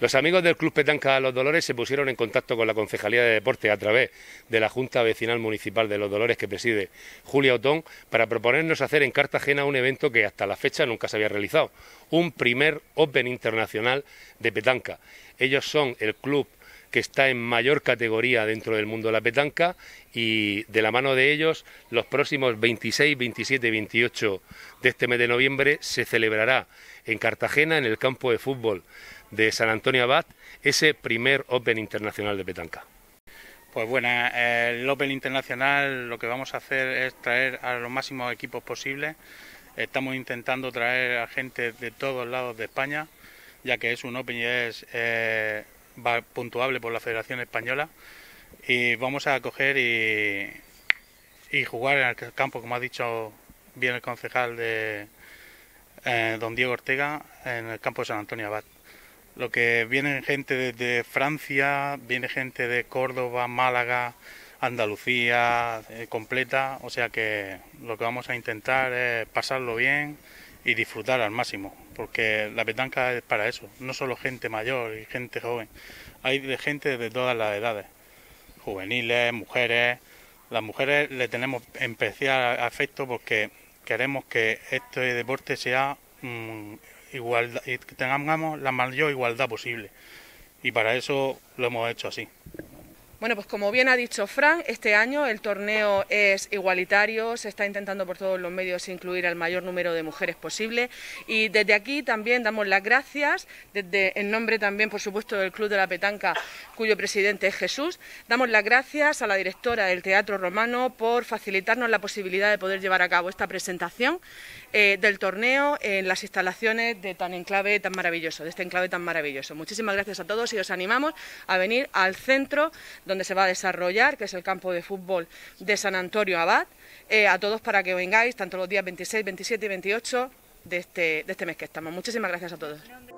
Los amigos del Club Petanca Los Dolores se pusieron en contacto con la Concejalía de Deportes a través de la Junta Vecinal Municipal de Los Dolores que preside Julia Otón para proponernos hacer en Cartagena un evento que hasta la fecha nunca se había realizado, un primer Open Internacional de Petanca. Ellos son el club que está en mayor categoría dentro del mundo de la petanca y de la mano de ellos los próximos 26, 27 28 de este mes de noviembre se celebrará en Cartagena, en el campo de fútbol de San Antonio Abad, ese primer Open Internacional de petanca. Pues bueno, el Open Internacional lo que vamos a hacer es traer a los máximos equipos posibles. Estamos intentando traer a gente de todos lados de España, ya que es un Open y es eh, va puntuable por la Federación Española y vamos a coger y, jugar en el campo, como ha dicho bien el concejal de eh, don Diego Ortega, en el campo de San Antonio Abad. Lo que viene gente de Francia, viene gente de Córdoba, Málaga, Andalucía, eh, completa, o sea que lo que vamos a intentar es pasarlo bien y disfrutar al máximo, porque la petanca es para eso, no solo gente mayor y gente joven, hay gente de todas las edades, juveniles, mujeres. Las mujeres le tenemos especial afecto porque queremos que este deporte sea mm, y que tengamos la mayor igualdad posible. Y para eso lo hemos hecho así. Bueno, pues como bien ha dicho Fran, este año el torneo es igualitario, se está intentando por todos los medios incluir al mayor número de mujeres posible y desde aquí también damos las gracias, desde en nombre también, por supuesto, del Club de la Petanca, cuyo presidente es Jesús, damos las gracias a la directora del Teatro Romano por facilitarnos la posibilidad de poder llevar a cabo esta presentación eh, del torneo en las instalaciones de tan enclave tan maravilloso, de este enclave tan maravilloso. Muchísimas gracias a todos y os animamos a venir al centro donde se va a desarrollar, que es el campo de fútbol de San Antonio Abad. Eh, a todos para que vengáis, tanto los días 26, 27 y 28 de este, de este mes que estamos. Muchísimas gracias a todos.